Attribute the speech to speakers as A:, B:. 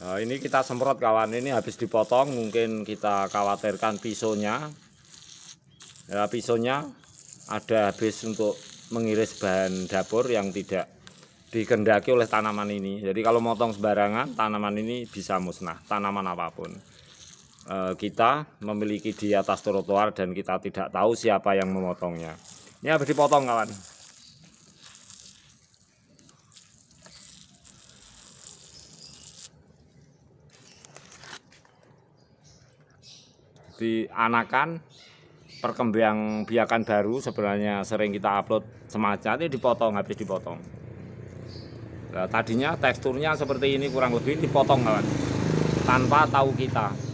A: Nah, ini kita semprot kawan, ini habis dipotong mungkin kita khawatirkan pisonya. Ya, pisonya ada habis untuk mengiris bahan dapur yang tidak dikendaki oleh tanaman ini. Jadi kalau motong sembarangan, tanaman ini bisa musnah, tanaman apapun. E, kita memiliki di atas trotoar dan kita tidak tahu siapa yang memotongnya. Ini habis dipotong kawan. dianakan perkembang biakan baru sebenarnya sering kita upload semacam ini dipotong habis dipotong nah, tadinya teksturnya seperti ini kurang lebih dipotong kawan tanpa tahu kita